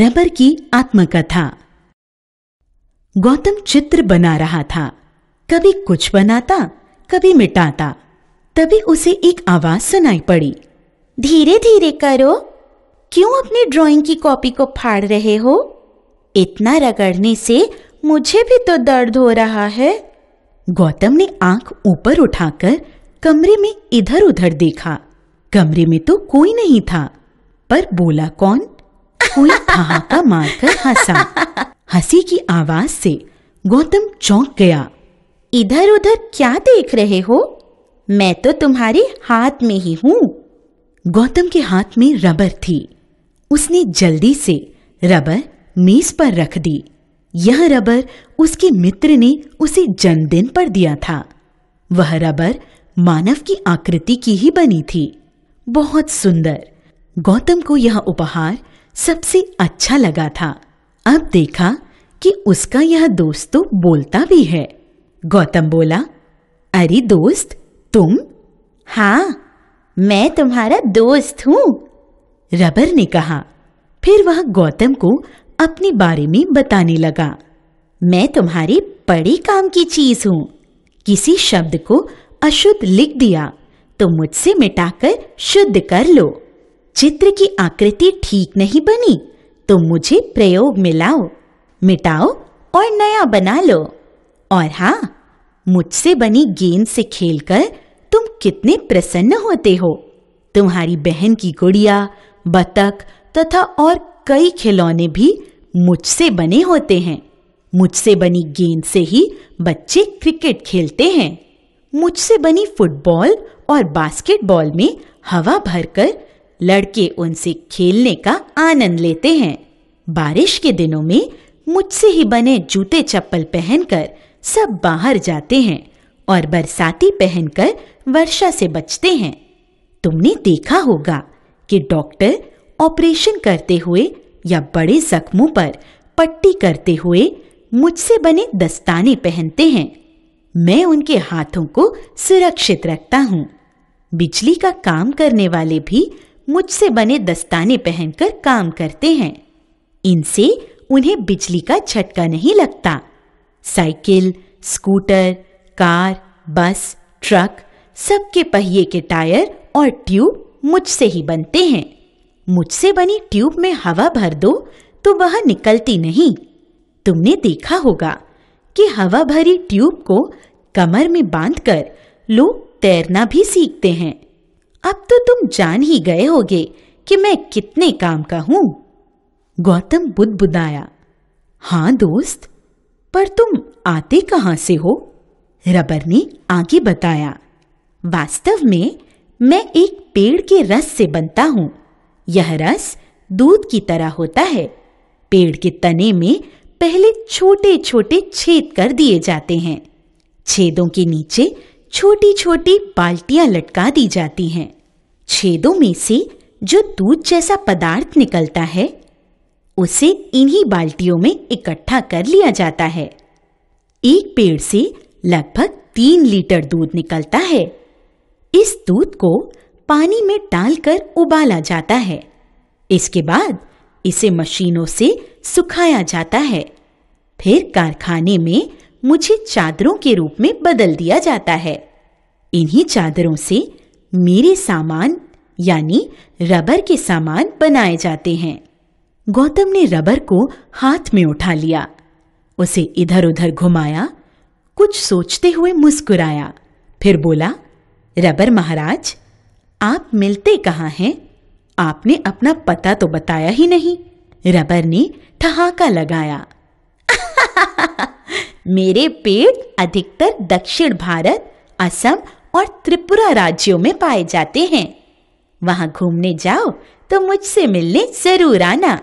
rubber की आत्मकथा गौतम चित्र बना रहा था कभी कुछ बनाता कभी मिटाता तभी उसे एक आवाज सुनाई पड़ी धीरे धीरे करो क्यों अपनी ड्राइंग की कॉपी को फाड़ रहे हो इतना रगड़ने से मुझे भी तो दर्द हो रहा है गौतम ने आंख ऊपर उठाकर कमरे में इधर उधर देखा कमरे में तो कोई नहीं था पर बोला कौन कोई ठहाका मारकर हंसा हंसी की आवाज से गौतम चौंक गया इधर उधर क्या देख रहे हो मैं तो तुम्हारे हाथ में ही हूँ गौतम के हाथ में रबर थी उसने जल्दी से रबर मेज पर रख दी यह रबर उसके मित्र ने उसे जन्मदिन पर दिया था वह रबर मानव की आकृति की ही बनी थी बहुत सुंदर गौतम को यह उपहार सबसे अच्छा लगा था अब देखा कि उसका यह दोस्त तो बोलता भी है गौतम बोला अरे दोस्त तुम हाँ मैं तुम्हारा दोस्त हूँ रबर ने कहा फिर वह गौतम को अपने बारे में बताने लगा मैं तुम्हारी बड़ी काम की चीज हूँ किसी शब्द को अशुद्ध लिख दिया तो मुझसे मिटाकर शुद्ध कर लो चित्र की आकृति ठीक नहीं बनी तो मुझे प्रयोग में लाओ मिटाओ और नया बना लो और हाँ मुझसे बनी गेंद से खेलकर तुम कितने प्रसन्न होते हो तुम्हारी बहन की गुड़िया बतख तथा और कई खिलौने भी मुझसे बने होते हैं मुझसे बनी गेंद से ही बच्चे क्रिकेट खेलते हैं मुझसे बनी फुटबॉल और बास्केटबॉल में हवा भरकर लड़के उनसे खेलने का आनंद लेते हैं बारिश के दिनों में मुझसे ही बने जूते चप्पल पहनकर सब बाहर जाते हैं और बरसाती पहनकर वर्षा से बचते हैं तुमने देखा होगा कि डॉक्टर ऑपरेशन करते हुए या बड़े जख्मों पर पट्टी करते हुए मुझसे बने दस्ताने पहनते हैं मैं उनके हाथों को सुरक्षित रखता हूँ बिजली का काम करने वाले भी मुझसे बने दस्ताने पहनकर काम करते हैं इनसे उन्हें बिजली का झटका नहीं लगता cycle scooter car bus truck सबके पहिए के टायर और ट्यूब मुझसे ही बनते हैं मुझसे बनी ट्यूब में हवा भर दो तो वह निकलती नहीं तुमने देखा होगा कि हवा भरी ट्यूब को कमर में बांधकर लोग तैरना भी सीखते हैं अब तो तुम जान ही गए होगे कि मैं कितने काम का हूं गौतम बुद बुदाया हाँ दोस्त पर तुम आते कहां से हो रबर ने आगे बताया वास्तव में मैं एक पेड़ के रस से बनता हूँ यह रस दूध की तरह होता है पेड़ के तने में पहले छोटे छोटे छेद कर दिए जाते हैं छेदों के नीचे छोटी छोटी बाल्टियां लटका दी जाती हैं छेदों में से जो दूध जैसा पदार्थ निकलता है उसे इन्हीं बाल्टियों में इकट्ठा कर लिया जाता है एक पेड़ से लगभग तीन लीटर दूध निकलता है इस दूध को पानी में डालकर उबाला जाता है इसके बाद इसे मशीनों से सुखाया जाता है फिर कारखाने में मुझे चादरों के रूप में बदल दिया जाता है इन्हीं चादरों से मेरे सामान यानी रबर के सामान बनाए जाते हैं गौतम ने रबर को हाथ में उठा लिया उसे इधर उधर घुमाया कुछ सोचते हुए मुस्कुराया फिर बोला रबर महाराज आप मिलते कहाँ हैं आपने अपना पता तो बताया ही नहीं रबर ने ठहाका लगाया मेरे पेड़ अधिकतर दक्षिण भारत असम और त्रिपुरा राज्यों में पाए जाते हैं वहां घूमने जाओ तो मुझसे मिलने जरूर आना